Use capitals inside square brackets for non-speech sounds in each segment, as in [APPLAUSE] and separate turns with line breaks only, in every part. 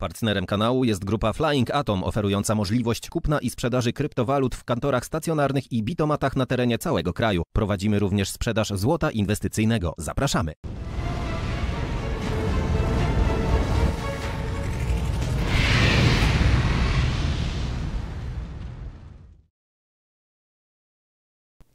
Partnerem kanału jest grupa Flying Atom oferująca możliwość kupna i sprzedaży kryptowalut w kantorach stacjonarnych i bitomatach na terenie całego kraju. Prowadzimy również sprzedaż złota inwestycyjnego. Zapraszamy!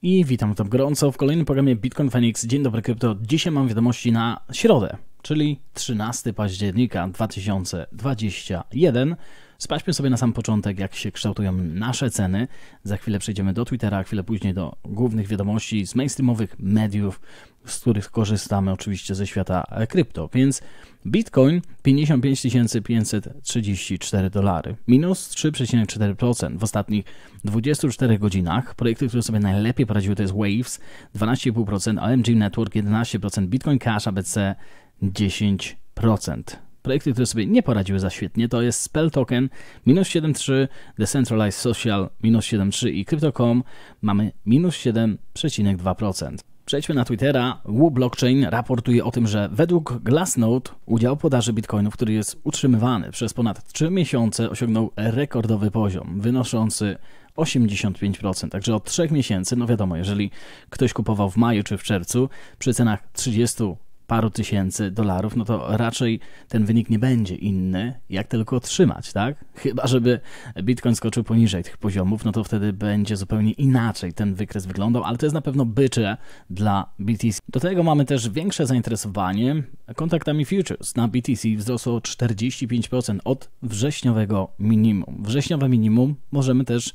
i witam tam gorąco w kolejnym programie Bitcoin Phoenix. Dzień dobry krypto. Dzisiaj mam wiadomości na środę, czyli 13 października 2021. Sprawdźmy sobie na sam początek, jak się kształtują nasze ceny. Za chwilę przejdziemy do Twittera, a chwilę później do głównych wiadomości z mainstreamowych mediów, z których korzystamy oczywiście ze świata e, krypto. Więc Bitcoin 55 534 dolary, minus 3,4% w ostatnich 24 godzinach. Projekty, które sobie najlepiej poradziły to jest Waves 12,5%, OMG Network 11%, Bitcoin Cash ABC 10%. Projekty, które sobie nie poradziły za świetnie to jest Spelltoken minus 7.3, Decentralized Social minus 7.3 i Crypto.com mamy minus 7,2%. Przejdźmy na Twittera. Wu Blockchain raportuje o tym, że według Glassnode udział podaży bitcoinów, który jest utrzymywany przez ponad 3 miesiące, osiągnął rekordowy poziom, wynoszący 85%. Także od 3 miesięcy, no wiadomo, jeżeli ktoś kupował w maju czy w czerwcu przy cenach 30 paru tysięcy dolarów, no to raczej ten wynik nie będzie inny, jak tylko otrzymać, tak? Chyba, żeby Bitcoin skoczył poniżej tych poziomów, no to wtedy będzie zupełnie inaczej ten wykres wyglądał, ale to jest na pewno bycze dla BTC. Do tego mamy też większe zainteresowanie kontaktami futures. Na BTC wzrosło 45% od wrześniowego minimum. Wrześniowe minimum możemy też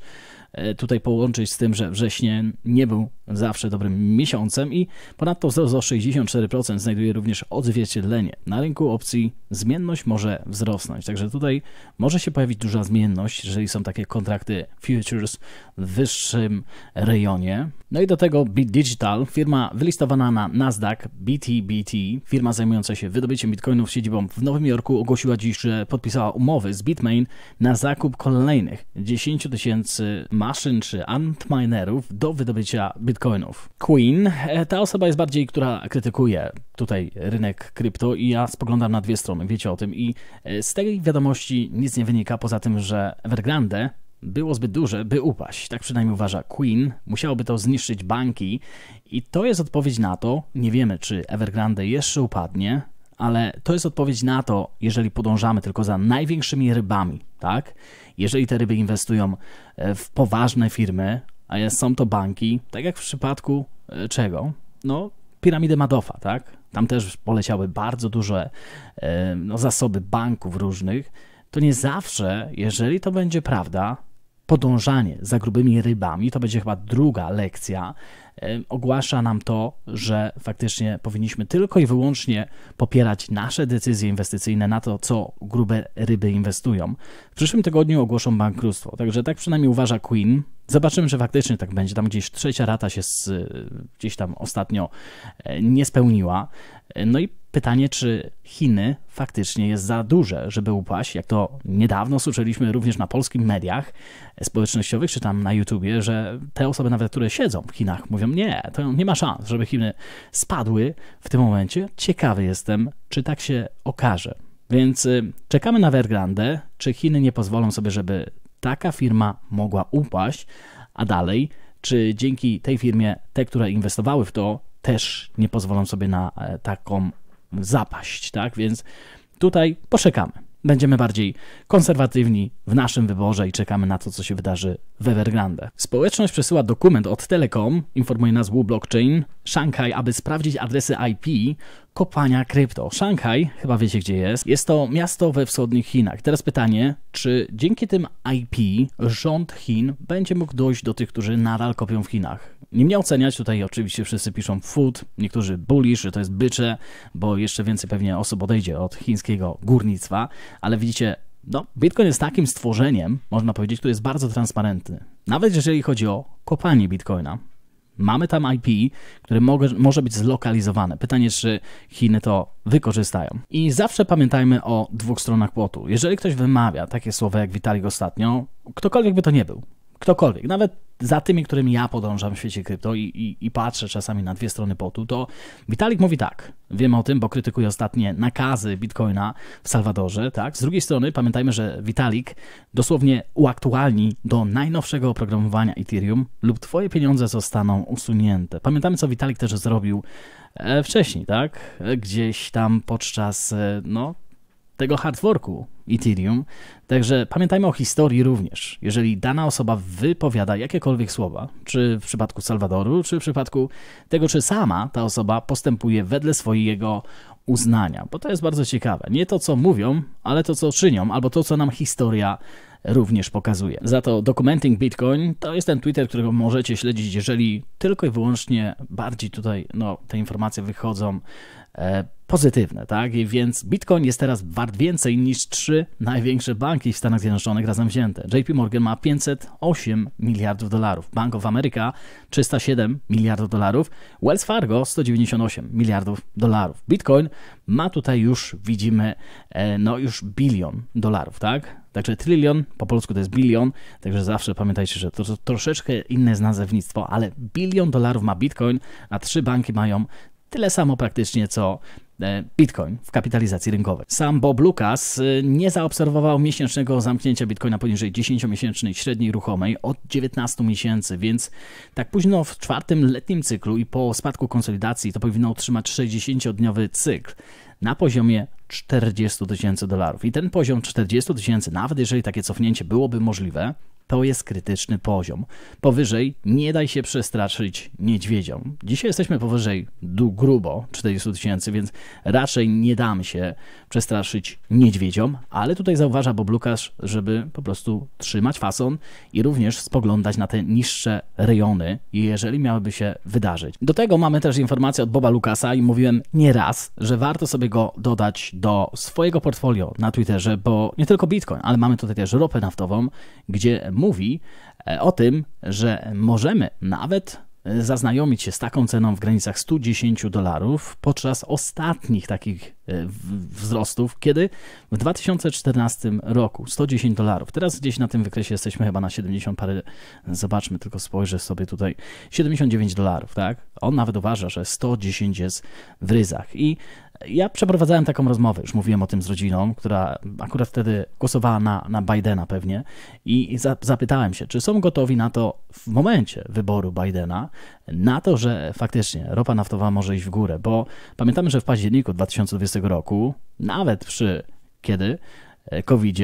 E, tutaj połączyć z tym, że wrześnie nie był zawsze dobrym miesiącem i ponadto wzrost o 64% znajduje również odzwierciedlenie. Na rynku opcji zmienność może wzrosnąć, także tutaj może się pojawić duża zmienność, jeżeli są takie kontrakty futures w wyższym rejonie. No i do tego Bit Digital, firma wylistowana na Nasdaq BTBT, firma zajmująca się wydobyciem bitcoinów siedzibą w Nowym Jorku ogłosiła dziś, że podpisała umowy z Bitmain na zakup kolejnych 10 tysięcy maszyn czy antminerów do wydobycia bitcoinów. Queen, e, ta osoba jest bardziej, która krytykuje tutaj rynek krypto i ja spoglądam na dwie strony, wiecie o tym i e, z tej wiadomości nic nie wynika poza tym, że Evergrande było zbyt duże, by upaść. Tak przynajmniej uważa Queen. Musiałoby to zniszczyć banki i to jest odpowiedź na to. Nie wiemy, czy Evergrande jeszcze upadnie, ale to jest odpowiedź na to, jeżeli podążamy tylko za największymi rybami, tak? Jeżeli te ryby inwestują e, w poważne firmy, a są to banki, tak jak w przypadku e, czego? No, piramidy Madoffa, tak? Tam też poleciały bardzo duże e, no, zasoby banków różnych. To nie zawsze, jeżeli to będzie prawda, podążanie za grubymi rybami, to będzie chyba druga lekcja, ogłasza nam to, że faktycznie powinniśmy tylko i wyłącznie popierać nasze decyzje inwestycyjne na to, co grube ryby inwestują. W przyszłym tygodniu ogłoszą bankructwo, także tak przynajmniej uważa Queen. Zobaczymy, że faktycznie tak będzie. Tam gdzieś trzecia rata się z, gdzieś tam ostatnio e, nie spełniła. E, no i Pytanie, czy Chiny faktycznie jest za duże, żeby upaść, jak to niedawno słyszeliśmy również na polskich mediach społecznościowych, czy tam na YouTubie, że te osoby nawet, które siedzą w Chinach, mówią nie, to nie ma szans, żeby Chiny spadły w tym momencie. Ciekawy jestem, czy tak się okaże. Więc y, czekamy na Vergrande, czy Chiny nie pozwolą sobie, żeby taka firma mogła upaść, a dalej, czy dzięki tej firmie te, które inwestowały w to, też nie pozwolą sobie na e, taką zapaść, tak? Więc tutaj poczekamy. Będziemy bardziej konserwatywni w naszym wyborze i czekamy na to, co się wydarzy w Evergrande. Społeczność przesyła dokument od Telekom, informuje nas Wu Blockchain, Szanghaj, aby sprawdzić adresy IP kopania krypto. Szanghaj, chyba wiecie gdzie jest, jest to miasto we wschodnich Chinach. Teraz pytanie, czy dzięki tym IP rząd Chin będzie mógł dojść do tych, którzy nadal kopią w Chinach? Nie mnie oceniać, tutaj oczywiście wszyscy piszą food, niektórzy bullish, że to jest bycze, bo jeszcze więcej pewnie osób odejdzie od chińskiego górnictwa, ale widzicie, no, Bitcoin jest takim stworzeniem, można powiedzieć, który jest bardzo transparentny. Nawet jeżeli chodzi o kopanie Bitcoina, mamy tam IP, które mogę, może być zlokalizowane. Pytanie, czy Chiny to wykorzystają. I zawsze pamiętajmy o dwóch stronach płotu. Jeżeli ktoś wymawia takie słowa jak Witalik ostatnio, ktokolwiek by to nie był, ktokolwiek, nawet za tymi, którymi ja podążam w świecie krypto i, i, i, patrzę czasami na dwie strony potu, to Vitalik mówi tak, wiemy o tym, bo krytykuje ostatnie nakazy Bitcoina w Salwadorze, tak? Z drugiej strony pamiętajmy, że Vitalik dosłownie uaktualni do najnowszego oprogramowania Ethereum lub twoje pieniądze zostaną usunięte. Pamiętamy, co Vitalik też zrobił e, wcześniej, tak? E, gdzieś tam podczas, e, no, tego hardworku Ethereum. Także pamiętajmy o historii również. Jeżeli dana osoba wypowiada jakiekolwiek słowa, czy w przypadku Salwadoru, czy w przypadku tego, czy sama ta osoba postępuje wedle swojego uznania, bo to jest bardzo ciekawe. Nie to, co mówią, ale to, co czynią, albo to, co nam historia również pokazuje. Za to Documenting Bitcoin to jest ten Twitter, którego możecie śledzić, jeżeli tylko i wyłącznie bardziej tutaj no, te informacje wychodzą E, pozytywne, tak? I więc Bitcoin jest teraz wart więcej niż trzy największe banki w Stanach Zjednoczonych razem wzięte. JP Morgan ma 508 miliardów dolarów, Bank of America 307 miliardów dolarów, Wells Fargo 198 miliardów dolarów. Bitcoin ma tutaj już, widzimy, e, no już bilion dolarów, tak? Także trylion, po polsku to jest bilion, także zawsze pamiętajcie, że to, to troszeczkę inne nazewnictwo, ale bilion dolarów ma Bitcoin, a trzy banki mają Tyle samo praktycznie co e, Bitcoin w kapitalizacji rynkowej. Sam Bob Lucas e, nie zaobserwował miesięcznego zamknięcia Bitcoina poniżej 10-miesięcznej średniej ruchomej od 19 miesięcy, więc tak późno w czwartym letnim cyklu i po spadku konsolidacji to powinno otrzymać 60-dniowy cykl na poziomie 40 tysięcy dolarów. I ten poziom 40 tysięcy, nawet jeżeli takie cofnięcie byłoby możliwe, to jest krytyczny poziom. Powyżej nie daj się przestraszyć niedźwiedziom. Dzisiaj jesteśmy powyżej du grubo 40 tysięcy, więc raczej nie dam się przestraszyć niedźwiedziom, ale tutaj zauważa Bob Lukasz, żeby po prostu trzymać fason i również spoglądać na te niższe rejony, jeżeli miałyby się wydarzyć. Do tego mamy też informację od Boba Lukasa i mówiłem nie raz, że warto sobie go dodać do swojego portfolio na Twitterze, bo nie tylko Bitcoin, ale mamy tutaj też ropę naftową, gdzie mówi e, o tym, że możemy nawet e, zaznajomić się z taką ceną w granicach 110 dolarów podczas ostatnich takich e, wzrostów, kiedy w 2014 roku 110 dolarów. Teraz gdzieś na tym wykresie jesteśmy chyba na 70 parę, zobaczmy, tylko spojrzę sobie tutaj, 79 dolarów, tak? On nawet uważa, że 110 jest w ryzach i ja przeprowadzałem taką rozmowę, już mówiłem o tym z rodziną, która akurat wtedy głosowała na, na Bidena pewnie i za, zapytałem się, czy są gotowi na to w momencie wyboru Bidena, na to, że faktycznie ropa naftowa może iść w górę, bo pamiętamy, że w październiku 2020 roku, nawet przy kiedy e, covid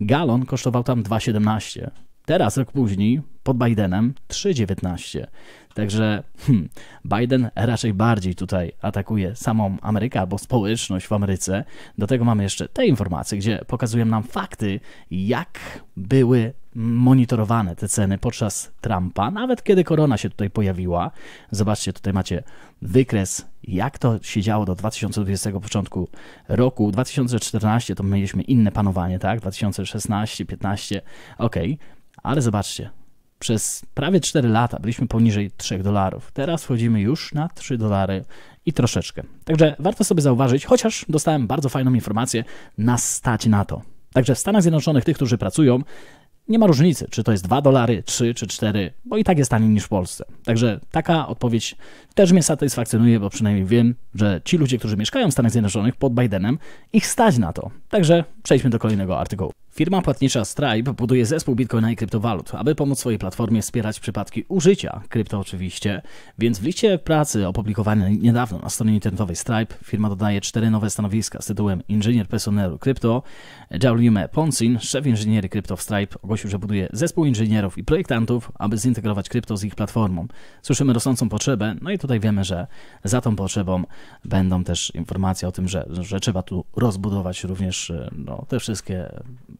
galon kosztował tam 2,17 Teraz, rok później, pod Bidenem 3,19. Także hmm, Biden raczej bardziej tutaj atakuje samą Amerykę albo społeczność w Ameryce. Do tego mamy jeszcze te informacje, gdzie pokazują nam fakty, jak były monitorowane te ceny podczas Trumpa, nawet kiedy korona się tutaj pojawiła. Zobaczcie, tutaj macie wykres, jak to się działo do 2020 początku roku. 2014 to mieliśmy inne panowanie, tak? 2016, 15, ok. Ale zobaczcie, przez prawie 4 lata byliśmy poniżej 3 dolarów. Teraz wchodzimy już na 3 dolary i troszeczkę. Także warto sobie zauważyć, chociaż dostałem bardzo fajną informację, nas stać na to. Także w Stanach Zjednoczonych tych, którzy pracują, nie ma różnicy, czy to jest 2 dolary, 3 czy 4, bo i tak jest taniej niż w Polsce. Także taka odpowiedź też mnie satysfakcjonuje, bo przynajmniej wiem, że ci ludzie, którzy mieszkają w Stanach Zjednoczonych pod Bidenem, ich stać na to. Także przejdźmy do kolejnego artykułu. Firma płatnicza Stripe buduje zespół bitcoina i kryptowalut, aby pomóc swojej platformie wspierać przypadki użycia krypto oczywiście, więc w liście pracy opublikowanej niedawno na stronie internetowej Stripe firma dodaje cztery nowe stanowiska z tytułem Inżynier Personelu Krypto. Jauliume Ponsin, szef inżynierii krypto w Stripe, ogłosił, że buduje zespół inżynierów i projektantów, aby zintegrować krypto z ich platformą. Słyszymy rosnącą potrzebę, no i tutaj wiemy, że za tą potrzebą będą też informacje o tym, że, że trzeba tu rozbudować również no, te wszystkie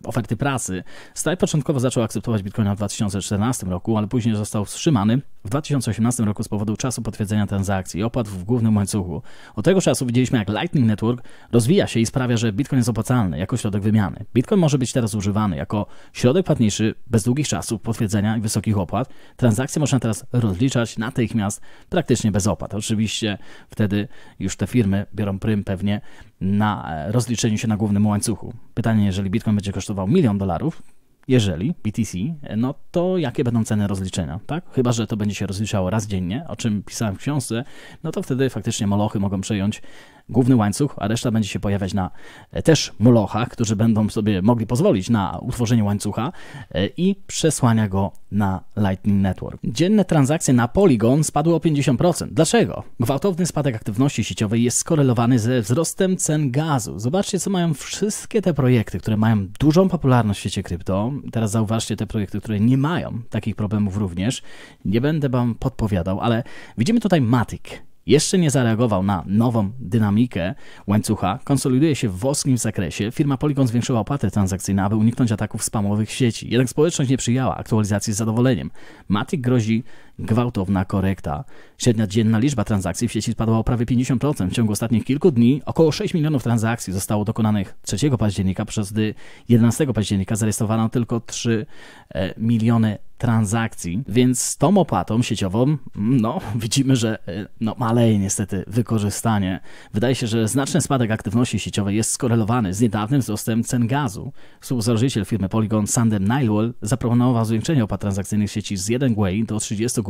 oferty pracy. Staj początkowo zaczął akceptować Bitcoina w 2014 roku, ale później został wstrzymany w 2018 roku z powodu czasu potwierdzenia transakcji i opadł w głównym łańcuchu. Od tego czasu widzieliśmy, jak Lightning Network rozwija się i sprawia, że Bitcoin jest opłacalny jako środek wymiany. Bitcoin może być teraz używany jako środek płatniejszy bez długich czasów potwierdzenia i wysokich opłat. Transakcje można teraz rozliczać natychmiast praktycznie bez opłat. Oczywiście wtedy już te firmy biorą prym pewnie na e, rozliczeniu się na głównym łańcuchu. Pytanie, jeżeli Bitcoin będzie kosztował milion dolarów, jeżeli BTC, e, no to jakie będą ceny rozliczenia, tak? Chyba, że to będzie się rozliczało raz dziennie, o czym pisałem w książce, no to wtedy faktycznie molochy mogą przejąć główny łańcuch, a reszta będzie się pojawiać na e, też molochach, którzy będą sobie mogli pozwolić na utworzenie łańcucha e, i przesłania go na Lightning Network. Dzienne transakcje na Polygon spadły o 50%. Dlaczego? Gwałtowny spadek aktywności sieciowej jest skorelowany ze wzrostem cen gazu. Zobaczcie, co mają wszystkie te projekty, które mają dużą popularność w świecie krypto. Teraz zauważcie te projekty, które nie mają takich problemów również. Nie będę wam podpowiadał, ale widzimy tutaj Matic jeszcze nie zareagował na nową dynamikę łańcucha, konsoliduje się w włoskim zakresie. Firma Polygon zwiększyła opłatę transakcyjną, aby uniknąć ataków spamowych sieci. Jednak społeczność nie przyjęła aktualizacji z zadowoleniem. Matic grozi Gwałtowna korekta. Średnia dzienna liczba transakcji w sieci spadła o prawie 50% w ciągu ostatnich kilku dni. Około 6 milionów transakcji zostało dokonanych 3 października, przez gdy 11 października zarejestrowano tylko 3 e, miliony transakcji, więc z tą opłatą sieciową, mm, no, [LAUGHS] widzimy, że e, no, maleje niestety wykorzystanie. Wydaje się, że znaczny spadek aktywności sieciowej jest skorelowany z niedawnym wzrostem cen gazu. Współzałożyciel firmy Polygon, Sander Nilewell, zaproponował zwiększenie opłat transakcyjnych sieci z 1 Gwei do 30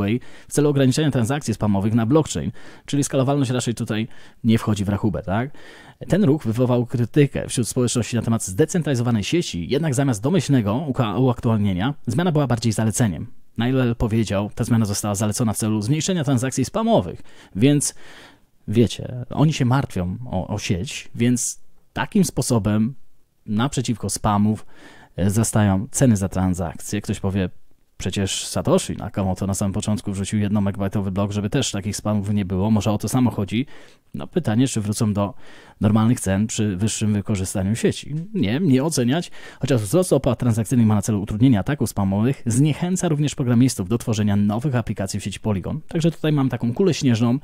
w celu ograniczenia transakcji spamowych na blockchain, czyli skalowalność raczej tutaj nie wchodzi w rachubę, tak? Ten ruch wywołał krytykę wśród społeczności na temat zdecentralizowanej sieci, jednak zamiast domyślnego uaktualnienia, zmiana była bardziej zaleceniem. Nile powiedział, ta zmiana została zalecona w celu zmniejszenia transakcji spamowych, więc wiecie, oni się martwią o, o sieć, więc takim sposobem naprzeciwko spamów e, zostają ceny za transakcje. Ktoś powie, Przecież Satoshi Nakamoto na samym początku wrzucił jedno megabajtowy blok, żeby też takich spamów nie było. Może o to samo chodzi. No pytanie, czy wrócą do normalnych cen przy wyższym wykorzystaniu sieci. Nie, nie oceniać. Chociaż wzrost opłat transakcyjnych ma na celu utrudnienie ataków spamowych, zniechęca również programistów do tworzenia nowych aplikacji w sieci Polygon. Także tutaj mam taką kulę śnieżną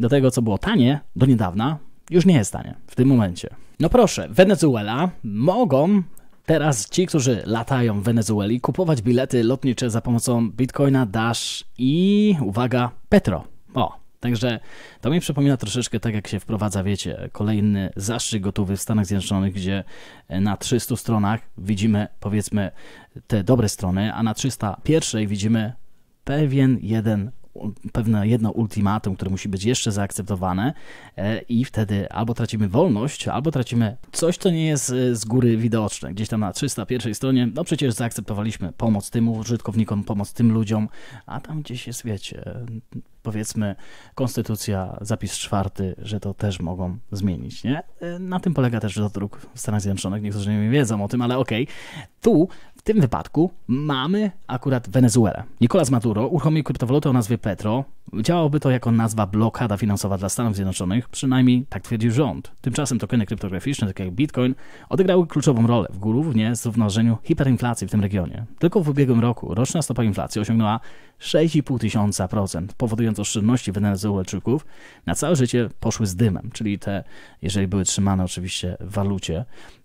do tego, co było tanie do niedawna, już nie jest tanie w tym momencie. No proszę, Wenezuela mogą Teraz ci, którzy latają w Wenezueli, kupować bilety lotnicze za pomocą Bitcoina, Dash i, uwaga, Petro. O, Także to mi przypomina troszeczkę tak, jak się wprowadza, wiecie, kolejny zastrzyk gotowy w Stanach Zjednoczonych, gdzie e, na 300 stronach widzimy, powiedzmy, te dobre strony, a na 301 widzimy pewien jeden pewne jedno ultimatum, które musi być jeszcze zaakceptowane e, i wtedy albo tracimy wolność, albo tracimy coś, co nie jest e, z góry widoczne. Gdzieś tam na 301 stronie, no przecież zaakceptowaliśmy pomoc tym użytkownikom, pomoc tym ludziom, a tam gdzieś jest, wiecie, powiedzmy konstytucja, zapis czwarty, że to też mogą zmienić, nie? E, na tym polega też dodruk w Stanach Zjednoczonych, niektórzy nie wiedzą o tym, ale okej. Okay. Tu w tym wypadku mamy akurat Wenezuelę. Nicolas Maduro uruchomił kryptowalutę o nazwie Petro. Działałoby to jako nazwa blokada finansowa dla Stanów Zjednoczonych, przynajmniej tak twierdził rząd. Tymczasem tokeny kryptograficzne, takie jak Bitcoin, odegrały kluczową rolę w głównie zrównoważeniu hiperinflacji w tym regionie. Tylko w ubiegłym roku roczna stopa inflacji osiągnęła 6,5 tysiąca procent, powodując oszczędności Wenezuelczyków na całe życie poszły z dymem, czyli te, jeżeli były trzymane oczywiście w walucie,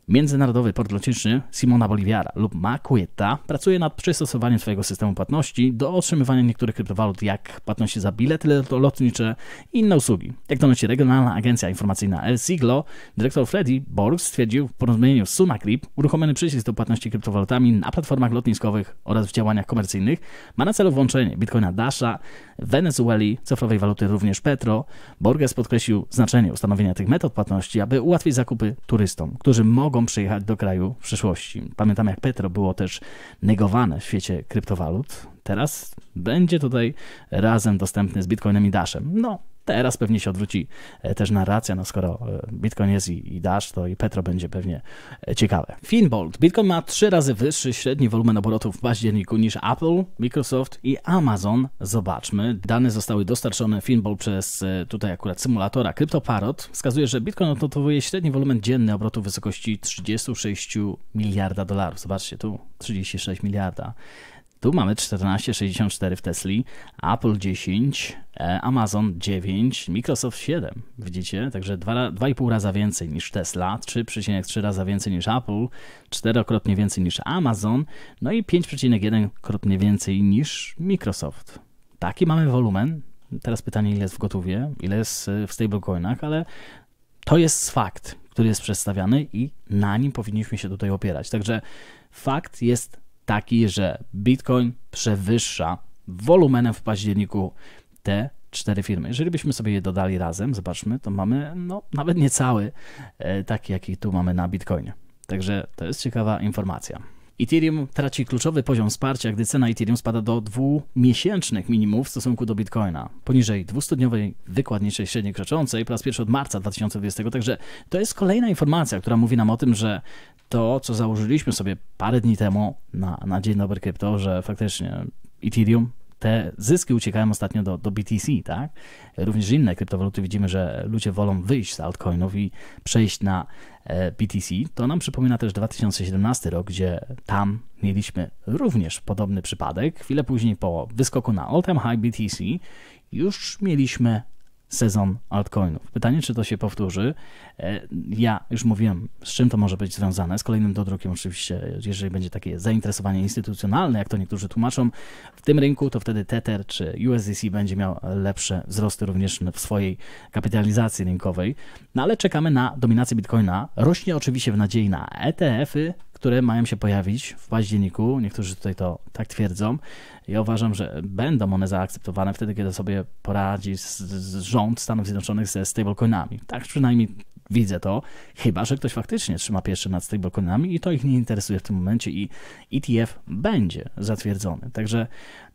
Międzynarodowy Port Lotniczy Simona Boliviara lub Maqueta pracuje nad przystosowaniem swojego systemu płatności do otrzymywania niektórych kryptowalut, jak płatności za bilety lotnicze i inne usługi. Jak donosi Regionalna Agencja Informacyjna El Siglo, dyrektor Freddy Borg stwierdził w porozumieniu z Sunacrip, uruchomiony przycisk do płatności kryptowalutami na platformach lotniskowych oraz w działaniach komercyjnych ma na celu włączenie bitcoina Dasha, Wenezueli, cyfrowej waluty również Petro. Borges podkreślił znaczenie ustanowienia tych metod płatności, aby ułatwić zakupy turystom, którzy mogą przejechać przyjechać do kraju w przyszłości. Pamiętam, jak Petro było też negowane w świecie kryptowalut, teraz będzie tutaj razem dostępny z Bitcoinem i Dashem. No, teraz pewnie się odwróci e, też narracja, no skoro e, Bitcoin jest i, i Dash, to i Petro będzie pewnie e, ciekawe. Finbolt. Bitcoin ma trzy razy wyższy średni wolumen obrotów w październiku niż Apple, Microsoft i Amazon. Zobaczmy. Dane zostały dostarczone Finbolt przez tutaj akurat symulatora CryptoParrot. Wskazuje, że Bitcoin odnotowuje średni wolumen dzienny obrotu w wysokości 36 miliarda dolarów. Zobaczcie tu, 36 miliarda. Tu mamy 14,64 w Tesli, Apple 10, e, Amazon 9, Microsoft 7. Widzicie? Także 2,5 raza więcej niż Tesla, 3,3 razy więcej niż Apple, 4-krotnie więcej niż Amazon, no i 5,1-krotnie więcej niż Microsoft. Taki mamy wolumen. Teraz pytanie, ile jest w gotowie, ile jest e, w stablecoinach, ale to jest fakt, który jest przedstawiany i na nim powinniśmy się tutaj opierać. Także fakt jest taki, że Bitcoin przewyższa wolumenem w październiku te cztery firmy. Jeżeli byśmy sobie je dodali razem, zobaczmy, to mamy no, nawet niecały e, taki, jaki tu mamy na Bitcoinie. Także to jest ciekawa informacja. Ethereum traci kluczowy poziom wsparcia, gdy cena Ethereum spada do dwumiesięcznych minimum w stosunku do Bitcoina. Poniżej 200-dniowej wykładniczej średniej kroczącej po raz pierwszy od marca 2020. Także to jest kolejna informacja, która mówi nam o tym, że to, co założyliśmy sobie parę dni temu na, na Dzień Dobry Krypto, że faktycznie Ethereum te zyski uciekają ostatnio do, do BTC, tak? Również inne kryptowaluty widzimy, że ludzie wolą wyjść z altcoinów i przejść na e, BTC. To nam przypomina też 2017 rok, gdzie tam mieliśmy również podobny przypadek. Chwilę później po wyskoku na all-time high BTC już mieliśmy sezon altcoinów. Pytanie, czy to się powtórzy. E, ja już mówiłem, z czym to może być związane. Z kolejnym dodrukiem oczywiście, jeżeli będzie takie zainteresowanie instytucjonalne, jak to niektórzy tłumaczą, w tym rynku, to wtedy Tether czy USDC będzie miał lepsze wzrosty również w swojej kapitalizacji rynkowej. No ale czekamy na dominację Bitcoina. Rośnie oczywiście w nadziei na ETF-y, które mają się pojawić w październiku. Niektórzy tutaj to tak twierdzą. Ja uważam, że będą one zaakceptowane wtedy, kiedy sobie poradzi z, z rząd Stanów Zjednoczonych ze stablecoinami. Tak przynajmniej widzę to, chyba że ktoś faktycznie trzyma pierwszy nad stablecoinami i to ich nie interesuje w tym momencie i ETF będzie zatwierdzony. Także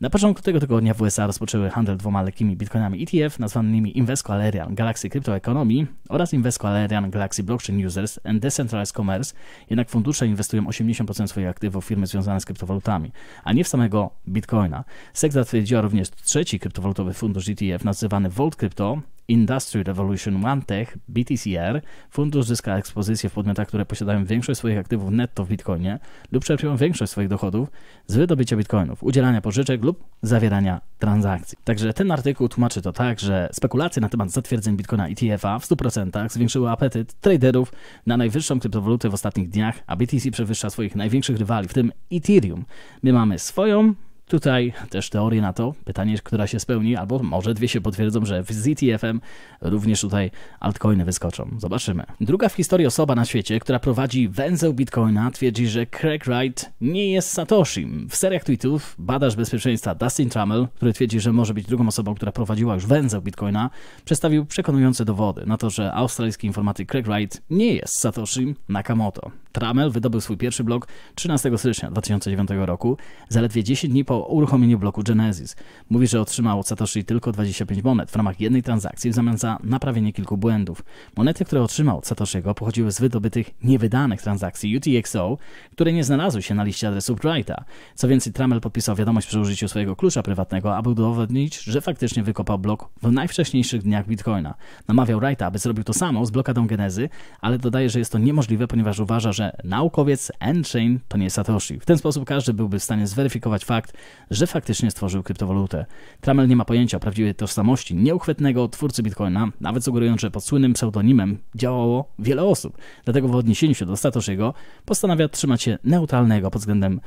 na początku tego tygodnia w USA rozpoczęły handel dwoma lekkimi bitcoinami ETF nazwanymi Invesco Alerian Galaxy Crypto Economy oraz Invesco Alerian Galaxy Blockchain Users and Decentralized Commerce, jednak fundusze inwestują 80% swoich aktywów w firmy związane z kryptowalutami, a nie w samego bitcoina. SEC zatwierdziła również trzeci kryptowalutowy fundusz ETF nazywany Volt Crypto, Industry Revolution One Tech BTCR. Fundusz zyska ekspozycję w podmiotach, które posiadają większość swoich aktywów netto w bitcoinie lub czerpią większość swoich dochodów z wydobycia bitcoinów, udzielania pożyczek lub lub zawierania transakcji. Także ten artykuł tłumaczy to tak, że spekulacje na temat zatwierdzeń Bitcoina ETF-a w 100% zwiększyły apetyt traderów na najwyższą kryptowalutę w ostatnich dniach, a BTC przewyższa swoich największych rywali, w tym Ethereum. My mamy swoją Tutaj też teorie na to, pytanie, która się spełni, albo może dwie się potwierdzą, że w ZTFM również tutaj altcoiny wyskoczą. Zobaczymy. Druga w historii osoba na świecie, która prowadzi węzeł Bitcoina, twierdzi, że Craig Wright nie jest Satoshi. W seriach tweetów badacz bezpieczeństwa Dustin Trammell, który twierdzi, że może być drugą osobą, która prowadziła już węzeł Bitcoina, przedstawił przekonujące dowody na to, że australijski informatyk Craig Wright nie jest Satoshi Nakamoto. Trammell wydobył swój pierwszy blog 13 stycznia 2009 roku, zaledwie 10 dni po uruchomieniu bloku Genesis. Mówi, że otrzymał od Satoshi tylko 25 monet w ramach jednej transakcji w zamian za naprawienie kilku błędów. Monety, które otrzymał od Satoshiego pochodziły z wydobytych niewydanych transakcji UTXO, które nie znalazły się na liście adresów Wrighta. Co więcej, Trammell podpisał wiadomość przy użyciu swojego klucza prywatnego, aby udowodnić, że faktycznie wykopał blok w najwcześniejszych dniach Bitcoina. Namawiał Wrighta, aby zrobił to samo z blokadą Genezy, ale dodaje, że jest to niemożliwe, ponieważ uważa, że naukowiec N-Chain to nie Satoshi. W ten sposób każdy byłby w stanie zweryfikować fakt, że faktycznie stworzył kryptowalutę. Tramel nie ma pojęcia o prawdziwej tożsamości nieuchwytnego twórcy Bitcoina, nawet sugerując, że pod słynnym pseudonimem działało wiele osób. Dlatego w odniesieniu się do Satoshi'ego postanawia trzymać się neutralnego pod względem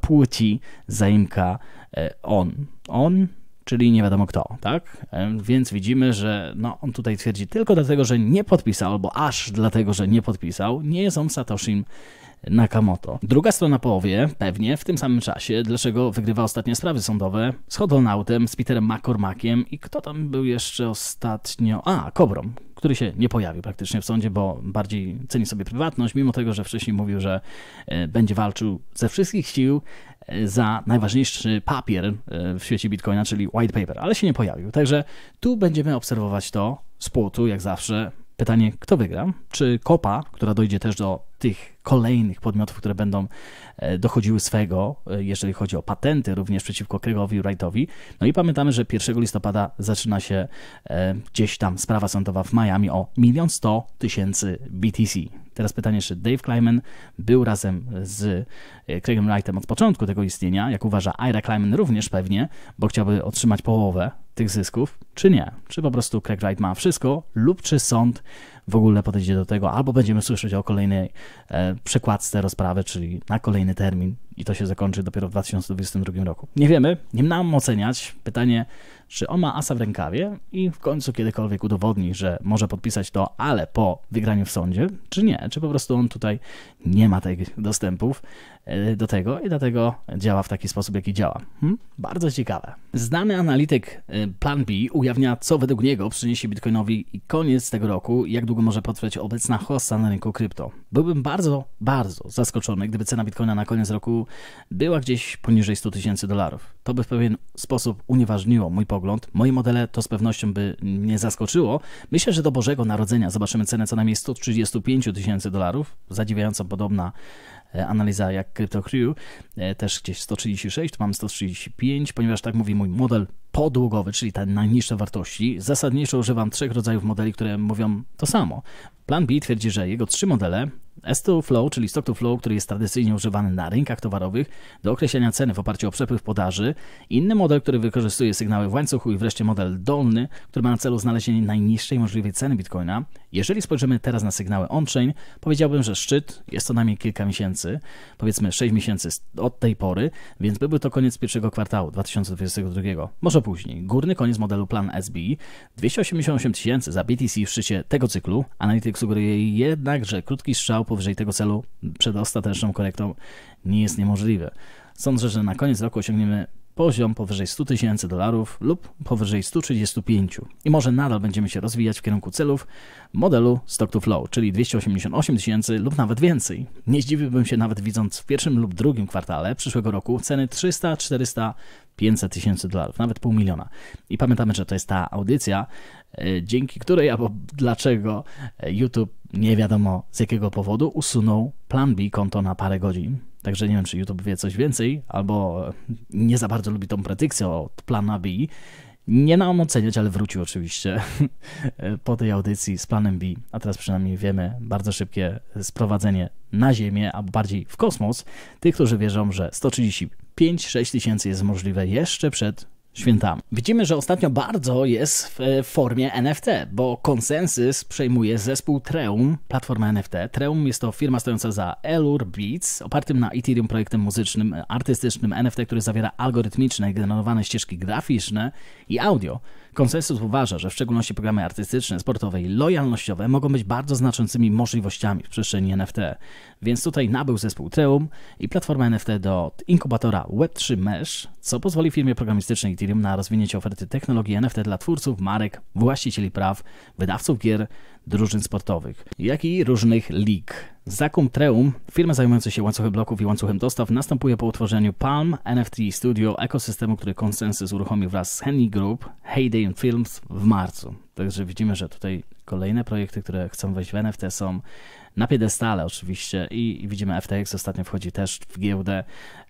płci zaimka e, on. On czyli nie wiadomo kto, tak? E, więc widzimy, że no, on tutaj twierdzi tylko dlatego, że nie podpisał, albo aż dlatego, że nie podpisał, nie jest on Satoshim Nakamoto. Druga strona powie, pewnie w tym samym czasie, dlaczego wygrywa ostatnie sprawy sądowe z Hodonautem, z Peterem McCormackiem i kto tam był jeszcze ostatnio? A, Kobrom, który się nie pojawił praktycznie w sądzie, bo bardziej ceni sobie prywatność, mimo tego, że wcześniej mówił, że e, będzie walczył ze wszystkich sił e, za najważniejszy papier e, w świecie Bitcoina, czyli white paper, ale się nie pojawił. Także tu będziemy obserwować to z płotu, jak zawsze. Pytanie, kto wygra? Czy Kopa, która dojdzie też do tych kolejnych podmiotów, które będą e, dochodziły swego, e, jeżeli chodzi o patenty, również przeciwko Craigowi Wrightowi. No i pamiętamy, że 1 listopada zaczyna się e, gdzieś tam sprawa sądowa w Miami o 1 100 tysięcy BTC. Teraz pytanie, czy Dave Kleiman był razem z Craigiem Wrightem od początku tego istnienia, jak uważa Ira Kleiman również pewnie, bo chciałby otrzymać połowę tych zysków, czy nie? Czy po prostu Craig Wright ma wszystko, lub czy sąd w ogóle podejdzie do tego, albo będziemy słyszeć o kolejnej e, przekładce rozprawy, czyli na kolejny termin i to się zakończy dopiero w 2022 roku. Nie wiemy, nie nam oceniać. Pytanie, czy on ma asa w rękawie i w końcu kiedykolwiek udowodni, że może podpisać to, ale po wygraniu w sądzie, czy nie? Czy po prostu on tutaj nie ma tych dostępów? E, do tego i dlatego działa w taki sposób, jaki działa. Hmm? Bardzo ciekawe. Znany analityk e, Plan B ujawnia, co według niego przyniesie Bitcoinowi koniec tego roku i jak długo może potrwać obecna hossa na rynku krypto. Byłbym bardzo, bardzo zaskoczony, gdyby cena Bitcoina na koniec roku była gdzieś poniżej 100 tysięcy dolarów to by w pewien sposób unieważniło mój pogląd. Moje modele to z pewnością by mnie zaskoczyło. Myślę, że do Bożego Narodzenia zobaczymy cenę co najmniej 135 tysięcy dolarów. Zadziwiająco podobna e, analiza jak CryptoCrew, e, też gdzieś 136, tu mam 135, ponieważ tak mówi mój model podługowy, czyli te najniższe wartości, zasadniczo używam trzech rodzajów modeli, które mówią to samo. Plan B twierdzi, że jego trzy modele S2 Flow, czyli stock to flow, który jest tradycyjnie używany na rynkach towarowych do określenia ceny w oparciu o przepływ podaży, inny model, który wykorzystuje sygnały w łańcuchu i wreszcie model dolny, który ma na celu znalezienie najniższej możliwej ceny bitcoina. Jeżeli spojrzymy teraz na sygnały on-chain, powiedziałbym, że szczyt jest co najmniej kilka miesięcy, powiedzmy 6 miesięcy od tej pory, więc byłby to koniec pierwszego kwartału 2022. Może później? Górny koniec modelu plan SB, 288 tysięcy za BTC w szczycie tego cyklu. Analityk sugeruje jednak, że krótki strzał powyżej tego celu przed ostateczną korektą nie jest niemożliwy. Sądzę, że na koniec roku osiągniemy poziom powyżej 100 tysięcy dolarów lub powyżej 135 i może nadal będziemy się rozwijać w kierunku celów modelu stock to flow, czyli 288 tysięcy lub nawet więcej. Nie zdziwiłbym się nawet widząc w pierwszym lub drugim kwartale przyszłego roku ceny 300, 400, 500 tysięcy dolarów, nawet pół miliona. I pamiętamy, że to jest ta audycja, e, dzięki której albo dlaczego e, YouTube nie wiadomo z jakiego powodu usunął plan B konto na parę godzin. Także nie wiem, czy YouTube wie coś więcej, albo nie za bardzo lubi tą predykcję od plana B, nie nam oceniać, ale wrócił oczywiście [LAUGHS] po tej audycji z planem B, a teraz przynajmniej wiemy bardzo szybkie sprowadzenie na Ziemię, a bardziej w kosmos, tych, którzy wierzą, że 135-6 tysięcy jest możliwe jeszcze przed Święta. Widzimy, że ostatnio bardzo jest w e, formie NFT, bo konsensus przejmuje zespół Treum, platforma NFT. Treum jest to firma stojąca za Elur Beats, opartym na Ethereum projektem muzycznym, artystycznym NFT, który zawiera algorytmiczne, generowane ścieżki graficzne i audio. Konsensus uważa, że w szczególności programy artystyczne, sportowe i lojalnościowe mogą być bardzo znaczącymi możliwościami w przestrzeni NFT, więc tutaj nabył zespół Teum i platforma NFT do inkubatora Web3 Mesh, co pozwoli firmie programistycznej Ethereum na rozwinięcie oferty technologii NFT dla twórców, marek, właścicieli praw, wydawców gier, drużyn sportowych, jak i różnych lig. Zakum Treum, firma zajmująca się łańcuchem bloków i łańcuchem dostaw, następuje po utworzeniu Palm NFT Studio, ekosystemu, który Consensus uruchomił wraz z Henny Group, Heyday Films w marcu. Także widzimy, że tutaj kolejne projekty, które chcą wejść w NFT są na piedestale oczywiście i widzimy FTX ostatnio wchodzi też w giełdę.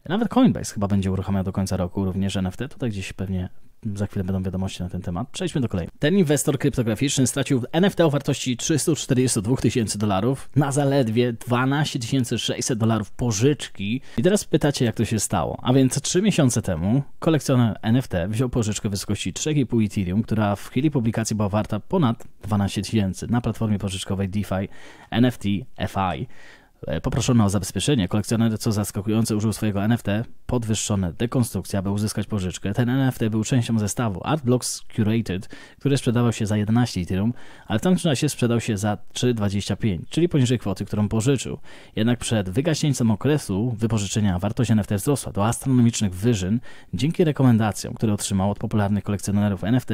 Nawet Coinbase chyba będzie uruchamiał do końca roku również NFT, tutaj gdzieś pewnie za chwilę będą wiadomości na ten temat. Przejdźmy do kolei. Ten inwestor kryptograficzny stracił NFT o wartości 342 tysięcy dolarów na zaledwie 12 600 dolarów pożyczki. I teraz pytacie, jak to się stało. A więc 3 miesiące temu kolekcjoner NFT wziął pożyczkę w wysokości 3,5 Ethereum, która w chwili publikacji była warta ponad 12 tysięcy na platformie pożyczkowej DeFi NFT FI. E, Poproszono o zabezpieczenie. Kolekcjoner, co zaskakujące, użył swojego NFT. Podwyższone dekonstrukcja, aby uzyskać pożyczkę. Ten NFT był częścią zestawu Artblocks Curated, który sprzedawał się za 11 Ethereum, ale w tamtym czasie sprzedał się za 3,25, czyli poniżej kwoty, którą pożyczył. Jednak przed wygaśnięciem okresu wypożyczenia wartość NFT wzrosła do astronomicznych wyżyn dzięki rekomendacjom, które otrzymał od popularnych kolekcjonerów NFT,